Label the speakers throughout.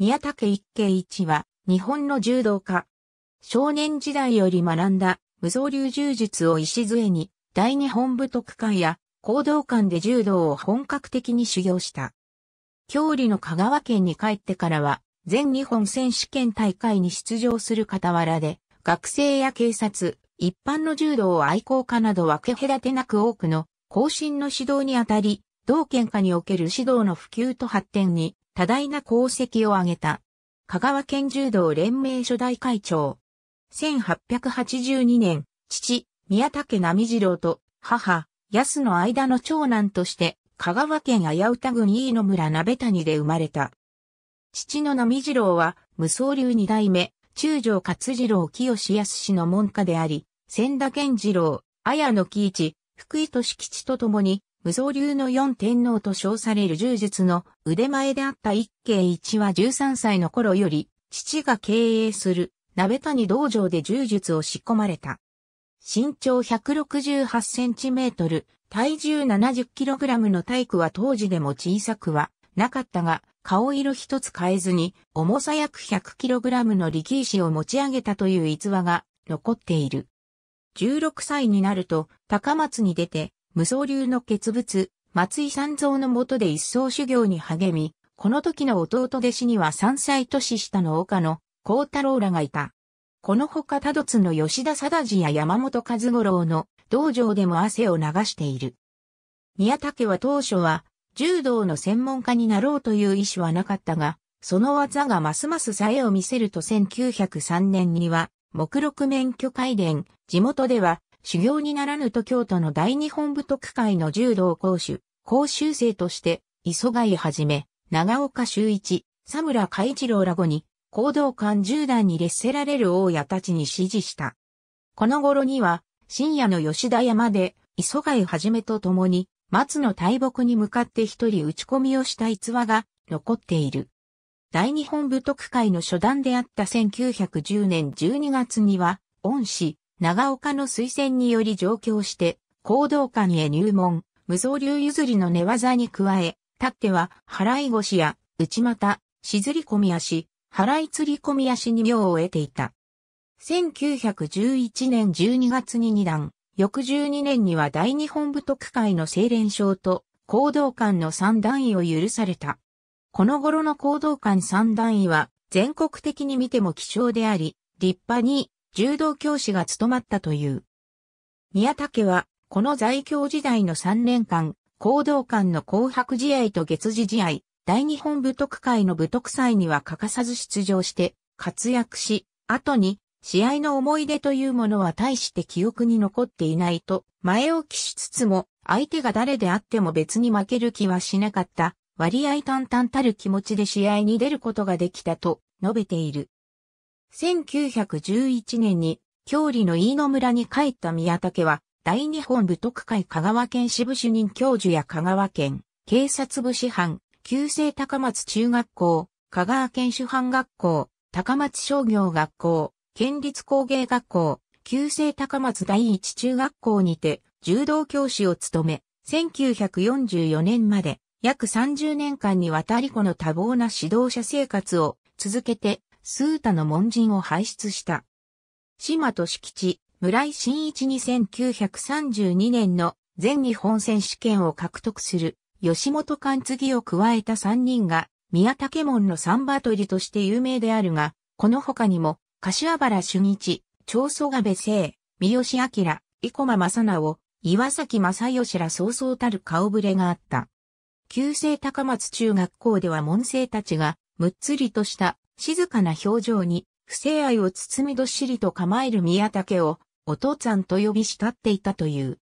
Speaker 1: 宮武一慶一は、日本の柔道家。少年時代より学んだ、無造流柔術を礎に、大日本武徳館や、行動館で柔道を本格的に修行した。郷里の香川県に帰ってからは、全日本選手権大会に出場する傍らで、学生や警察、一般の柔道愛好家など分け隔てなく多くの後進の指導にあたり、同県下における指導の普及と発展に多大な功績を挙げた。香川県柔道連盟初代会長。1882年、父、宮武波次郎と母、安の間の長男として、香川県綾歌郡飯野村鍋谷で生まれた。父の波次郎は、無双流二代目、中条勝次郎清康氏の門下であり、千田健次郎、綾野喜一、福井俊吉と共に、無造流の四天皇と称される柔術の腕前であった一慶一は13歳の頃より、父が経営する鍋谷道場で柔術を仕込まれた。身長168センチメートル、体重70キログラムの体育は当時でも小さくはなかったが、顔色一つ変えずに、重さ約1 0 0ラムの力石を持ち上げたという逸話が残っている。16歳になると、高松に出て、無双流の傑物、松井三蔵の下で一層修行に励み、この時の弟弟子には三歳年下の岡野、幸太郎らがいた。このほか多度津の吉田貞治や山本和五郎の道場でも汗を流している。宮武は当初は柔道の専門家になろうという意思はなかったが、その技がますます冴えを見せると1903年には、目録免許改伝、地元では修行にならぬと京都の大日本武徳会の柔道講師、講習生として、磯貝はじめ、長岡修一、佐村海一郎ら後に、行動官10段に劣せられる大家たちに指示した。この頃には、深夜の吉田山で、磯貝はじめと共に、松の大木に向かって一人打ち込みをした逸話が残っている。大日本武徳会の初段であった1910年12月には、恩師、長岡の推薦により上京して、行動館へ入門、無造流譲りの寝技に加え、立っては、払い腰や、内股、しずり込み足、払い釣り込み足に妙を得ていた。1911年12月に二段、翌12年には大日本武徳会の清廉賞と、行動館の三段位を許された。この頃の行動館三段位は、全国的に見ても希少であり、立派に柔道教師が務まったという。宮武は、この在京時代の3年間、行動館の紅白試合と月次試合、大日本武徳会の武徳祭には欠かさず出場して活躍し、後に試合の思い出というものは大して記憶に残っていないと前置きしつつも相手が誰であっても別に負ける気はしなかった割合淡々たる気持ちで試合に出ることができたと述べている。1911年に、郷里の飯野村に帰った宮武は、大日本部徳会香川県支部主任教授や香川県、警察部師範、旧制高松中学校、香川県主犯学校、高松商業学校、県立工芸学校、旧制高松第一中学校にて、柔道教師を務め、1944年まで約30年間にわたりこの多忙な指導者生活を続けて数多の門人を輩出した。島と敷地、村井新一に1932年の全日本選手権を獲得する吉本貫継ぎを加えた3人が宮武門の三バトリとして有名であるが、この他にも柏原俊一、長曽我部聖、三好明、生駒正直、岩崎正義ら早々たる顔ぶれがあった。旧制高松中学校では門生たちが、むっつりとした静かな表情に、不正愛を包みどっしりと構える宮武を、お父ちゃんと呼び慕っていたという。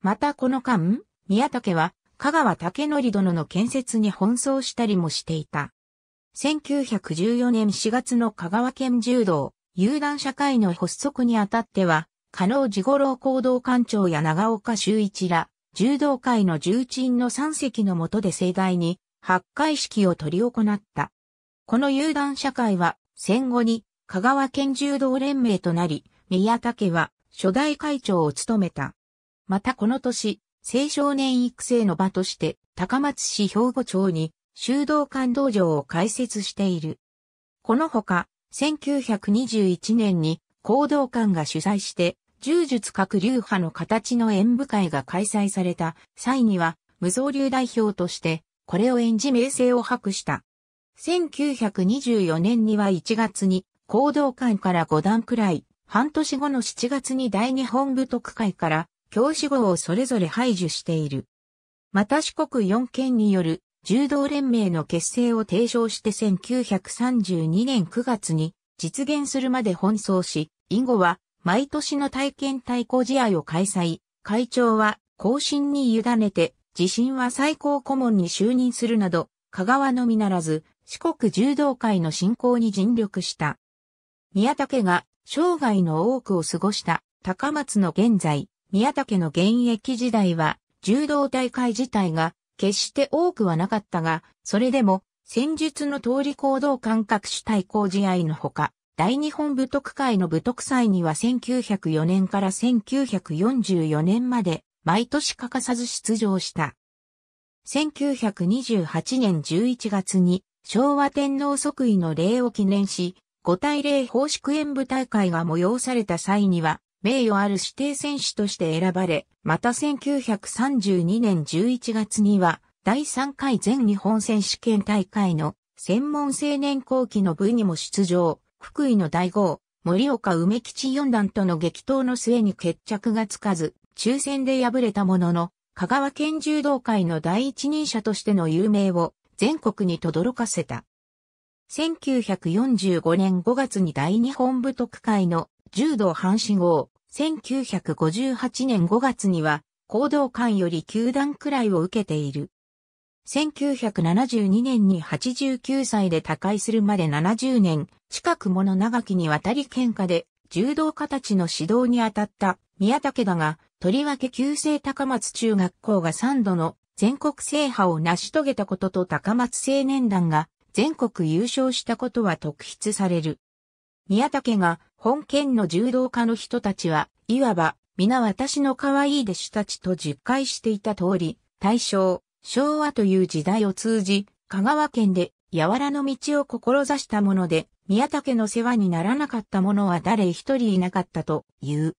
Speaker 1: またこの間、宮武は、香川武則殿の建設に奔走したりもしていた。1914年4月の香川県柔道、有段社会の発足にあたっては、加納治五郎行動館長や長岡修一ら、柔道界の重鎮の三席の下で盛大に、八回式を取り行った。この遊団社会は戦後に香川県柔道連盟となり、宮武は初代会長を務めた。またこの年、青少年育成の場として高松市兵庫町に修道館道場を開設している。このほか、1921年に行動館が主催して柔術各流派の形の演舞会が開催された際には、無造流代表として、これを演じ名声を博した。1924年には1月に、行動官から5段くらい、半年後の7月に大日本部特会から、教師号をそれぞれ排除している。また四国4県による柔道連盟の結成を提唱して1932年9月に実現するまで奔走し、以後は毎年の体験対抗試合を開催、会長は後進に委ねて、自身は最高顧問に就任するなど、香川のみならず、四国柔道会の振興に尽力した。宮武が生涯の多くを過ごした高松の現在、宮武の現役時代は柔道大会自体が決して多くはなかったが、それでも戦術の通り行動感覚主体抗試合のほか、大日本武徳会の武徳祭には1904年から1944年まで毎年欠かさず出場した。1928年11月に昭和天皇即位の礼を記念し、五大礼奉祝演舞大会が催された際には、名誉ある指定選手として選ばれ、また1932年11月には、第3回全日本選手権大会の専門青年後期の部にも出場、福井の大号、森岡梅吉四段との激闘の末に決着がつかず、抽選で敗れたものの、香川県柔道会の第一人者としての有名を全国に轟かせた。1945年5月に大日本部特会の柔道藩士号、1958年5月には、行動官より球団くらいを受けている。1972年に89歳で他界するまで70年近くもの長きにわたり喧嘩で柔道家たちの指導に当たった宮武だが、とりわけ旧制高松中学校が3度の全国制覇を成し遂げたことと高松青年団が全国優勝したことは特筆される。宮武が本県の柔道家の人たちは、いわば、皆私の可愛い弟子たちと実会していた通り、大正、昭和という時代を通じ、香川県で柔らの道を志したもので、宮武の世話にならなかった者は誰一人いなかったという。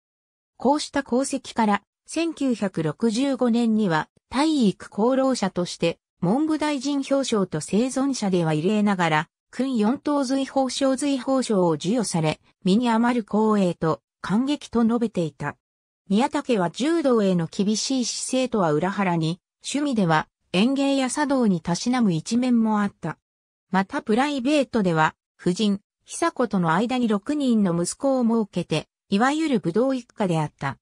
Speaker 1: こうした功績から、1965年には体育功労者として、文部大臣表彰と生存者では異例ながら、訓四等随法賞随法賞を授与され、身に余る光栄と感激と述べていた。宮武は柔道への厳しい姿勢とは裏腹に、趣味では園芸や茶道にたしなむ一面もあった。またプライベートでは、夫人、久子との間に6人の息子を設けて、いわゆる武道一家であった。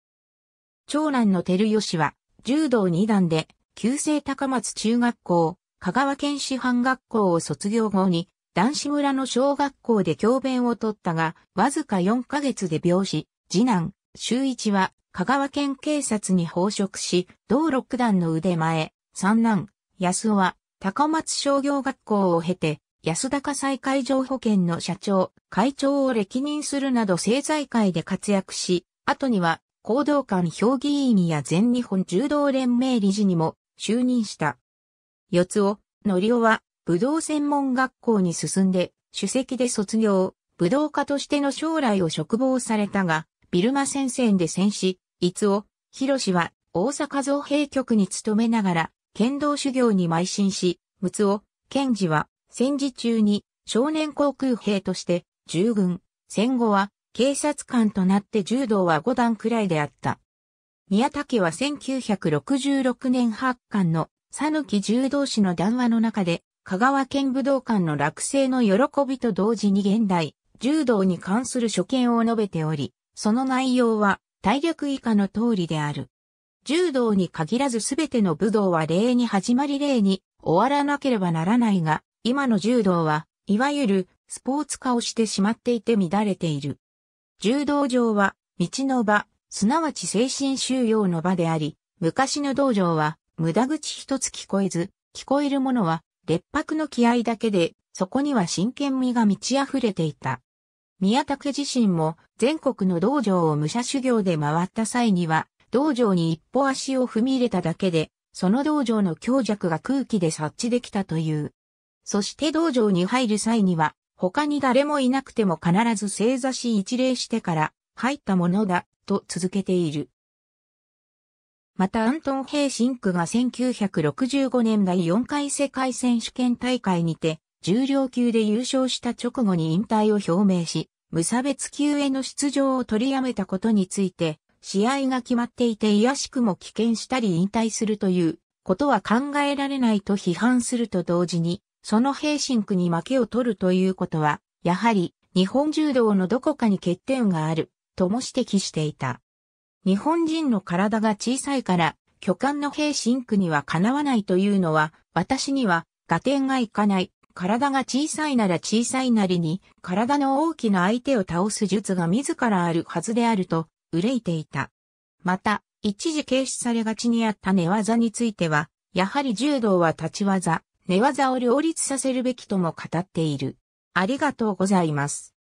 Speaker 1: 長男の照義は、柔道2段で、旧制高松中学校、香川県師範学校を卒業後に、男子村の小学校で教鞭を取ったが、わずか4ヶ月で病死、次男、周一は、香川県警察に報職し、同六段の腕前、三男、安尾は、高松商業学校を経て、安高災海上保険の社長、会長を歴任するなど政財界で活躍し、後には行動官評議員や全日本柔道連盟理事にも就任した。四つ尾、のりおは、武道専門学校に進んで、主席で卒業、武道家としての将来を嘱望されたが、ビルマ戦線で戦死、いつお、広ろは、大阪造兵局に勤めながら、剣道修行に邁進し、むつお、賢治は、戦時中に、少年航空兵として、従軍、戦後は、警察官となって柔道は5段くらいであった。宮武は1966年発刊の佐抜き柔道士の談話の中で、香川県武道館の落成の喜びと同時に現代、柔道に関する所見を述べており、その内容は体力以下の通りである。柔道に限らずすべての武道は礼に始まり礼に終わらなければならないが、今の柔道は、いわゆるスポーツ化をしてしまっていて乱れている。柔道場は、道の場、すなわち精神収容の場であり、昔の道場は、無駄口一つ聞こえず、聞こえるものは、劣白の気合だけで、そこには真剣味が満ち溢れていた。宮武自身も全国の道場を武者修行で回った際には、道場に一歩足を踏み入れただけで、その道場の強弱が空気で察知できたという。そして道場に入る際には、他に誰もいなくても必ず正座し一礼してから入ったものだと続けている。またアントン・ヘイシンクが1965年第4回世界選手権大会にて重量級で優勝した直後に引退を表明し、無差別級への出場を取りやめたことについて、試合が決まっていて癒しくも棄権したり引退するということは考えられないと批判すると同時に、そのヘーシンクに負けを取るということは、やはり日本柔道のどこかに欠点がある、とも指摘していた。日本人の体が小さいから、巨漢のヘーシンクにはかなわないというのは、私には、合点がいかない。体が小さいなら小さいなりに、体の大きな相手を倒す術が自らあるはずであると、憂いていた。また、一時軽視されがちにあった寝技については、やはり柔道は立ち技、寝技を両立させるべきとも語っている。ありがとうございます。